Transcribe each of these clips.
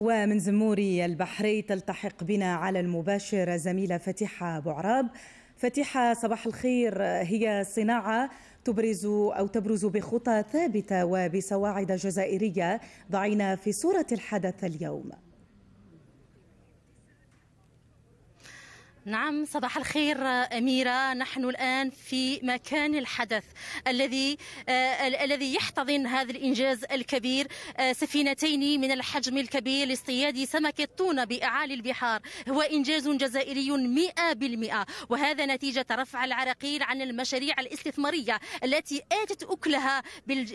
ومن زموري البحري تلتحق بنا على المباشر زميلة فتيحة بعراب فتيحة صباح الخير هي صناعة تبرز أو تبرز بخطى ثابتة وبسواعد جزائرية ضعينا في صورة الحدث اليوم نعم صباح الخير أميرة نحن الآن في مكان الحدث الذي آه، الذي يحتضن هذا الإنجاز الكبير آه، سفينتين من الحجم الكبير لاصطياد سمكة تونة بأعالي البحار هو إنجاز جزائري 100% وهذا نتيجة رفع العراقيل عن المشاريع الاستثمارية التي آتت أكلها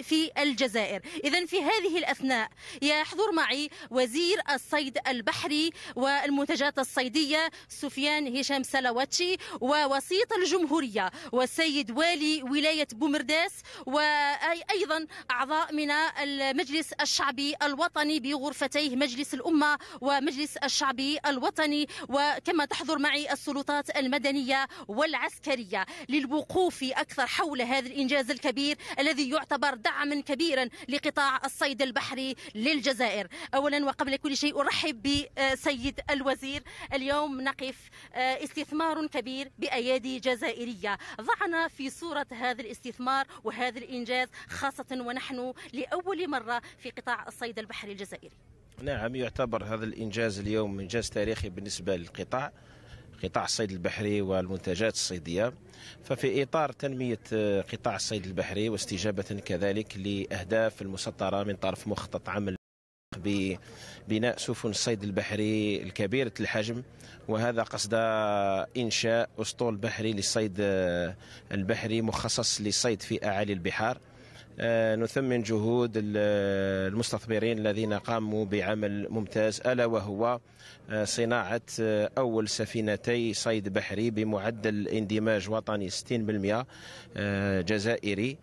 في الجزائر إذا في هذه الأثناء يحضر معي وزير الصيد البحري والمنتجات الصيدية سفيان هشام سلواتشي ووسيط الجمهورية والسيد والي ولاية بومرداس وأيضا أعضاء من المجلس الشعبي الوطني بغرفتيه مجلس الأمة ومجلس الشعبي الوطني وكما تحضر معي السلطات المدنية والعسكرية للوقوف أكثر حول هذا الإنجاز الكبير الذي يعتبر دعما كبيرا لقطاع الصيد البحري للجزائر أولا وقبل كل شيء أرحب بسيد الوزير اليوم نقف استثمار كبير بأيادي جزائرية ضعنا في صورة هذا الاستثمار وهذا الإنجاز خاصة ونحن لأول مرة في قطاع الصيد البحري الجزائري نعم يعتبر هذا الإنجاز اليوم إنجاز تاريخي بالنسبة للقطاع قطاع الصيد البحري والمنتجات الصيدية ففي إطار تنمية آه، قطاع الصيد البحري واستجابة كذلك لأهداف المسطرة من طرف مخطط عمل ببناء سفن الصيد البحري الكبيرة الحجم وهذا قصد إنشاء أسطول بحري للصيد آه، البحري مخصص للصيد في أعالي البحار آه، نثمن جهود المستثمرين الذين قاموا بعمل ممتاز ألا وهو آه، صناعة أول سفينتي صيد بحري بمعدل اندماج وطني 60% جزائري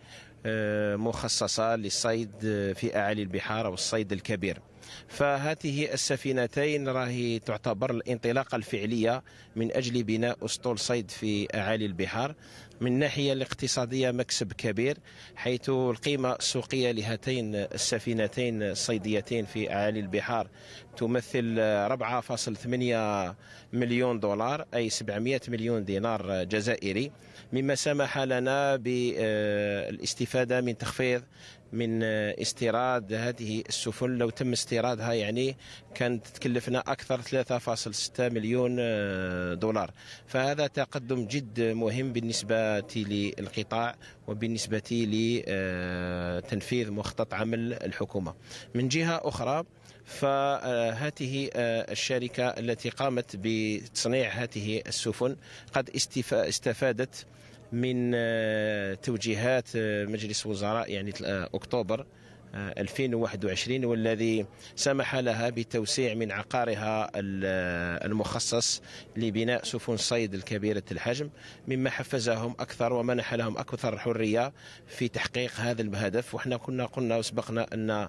آه، مخصصة للصيد في أعالي البحار أو الصيد الكبير فهذه السفينتين راهي تعتبر الانطلاقه الفعليه من اجل بناء اسطول صيد في اعالي البحار من الناحيه الاقتصاديه مكسب كبير حيث القيمه السوقيه لهاتين السفينتين الصيديتين في اعالي البحار تمثل 4.8 مليون دولار اي 700 مليون دينار جزائري مما سمح لنا بالاستفاده من تخفيض من آه، استيراد هذه السفن لو تم استيرادها يعني كانت تكلفنا أكثر 3.6 مليون آه، دولار فهذا تقدم جد مهم بالنسبة للقطاع وبالنسبة لتنفيذ آه، مخطط عمل الحكومة من جهة أخرى فهذه الشركة التي قامت بتصنيع هذه السفن قد استفادت من آه، توجيهات آه، مجلس وزراء يعني آه، اكتوبر 2021 والذي سمح لها بتوسيع من عقارها المخصص لبناء سفن صيد الكبيرة الحجم مما حفزهم أكثر ومنح لهم أكثر حرية في تحقيق هذا الهدف وإحنا كنا قلنا وسبقنا أن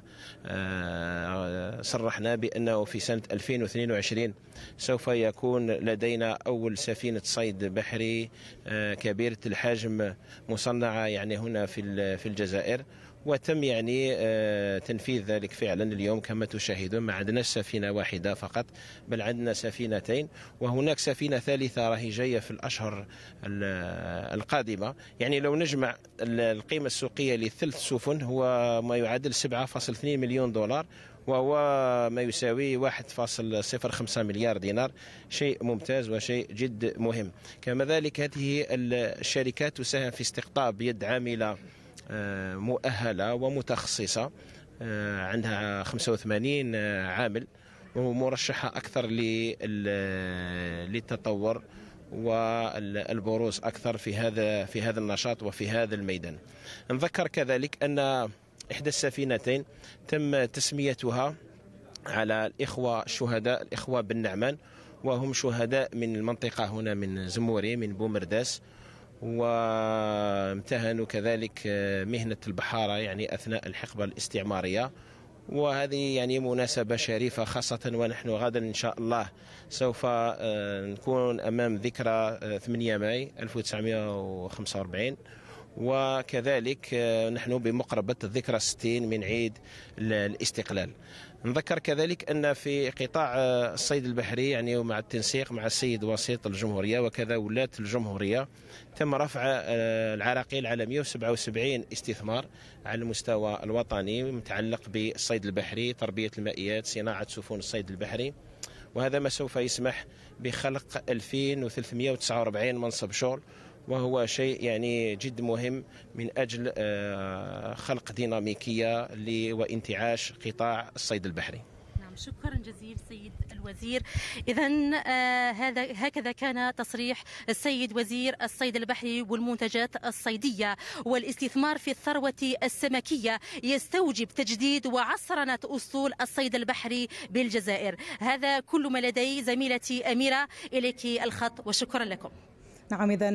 صرحنا بأنه في سنة 2022 سوف يكون لدينا أول سفينة صيد بحري آه، كبيرة الحجم مصنعة يعني هنا في في الجزائر وتم يعني آه، تنفيذ ذلك فعلا اليوم كما تشاهدون ما عندناش سفينه واحده فقط بل عندنا سفينتين وهناك سفينه ثالثه راهي جايه في الاشهر القادمه يعني لو نجمع القيمه السوقيه لثلث سفن هو ما يعادل 7.2 مليون دولار وهو ما يساوي 1.05 مليار دينار شيء ممتاز وشيء جد مهم كما ذلك هذه الشركات تساهم في استقطاب يد عامله آه، مؤهله ومتخصصه آه، عندها 85 آه، عامل ومرشحه اكثر للتطور والبروز اكثر في هذا في هذا النشاط وفي هذا الميدان نذكر كذلك ان إحدى السفينتين تم تسميتها على الإخوة الشهداء الإخوة بن نعمان وهم شهداء من المنطقة هنا من زموري من بومرداس وامتهنوا كذلك آه، مهنة البحارة يعني أثناء الحقبة الاستعمارية وهذه يعني مناسبة شريفة خاصة ونحن غدا إن شاء الله سوف آه، نكون أمام ذكرى 8 آه، ماي 1945 وكذلك آه، نحن بمقربة الذكرى 60 من عيد الاستقلال نذكر كذلك ان في قطاع آه، الصيد البحري يعني ومع التنسيق مع السيد وسيط الجمهوريه وكذا ولاه الجمهوريه تم رفع آه، العراقيل على 177 استثمار على المستوى الوطني متعلق بالصيد البحري، تربيه المائيات، صناعه سفن الصيد البحري. وهذا ما سوف يسمح بخلق 2349 منصب شغل وهو شيء يعني جد مهم من أجل آه، خلق ديناميكية وانتعاش قطاع الصيد البحري نعم، شكرا جزيلا سيد الوزير اذا آه، هذا هكذا كان تصريح السيد وزير الصيد البحري والمنتجات الصيديه والاستثمار في الثروه السمكيه يستوجب تجديد وعصرنه اصول الصيد البحري بالجزائر هذا كل ما لدي زميلتي اميره اليك الخط وشكرا لكم نعم اذا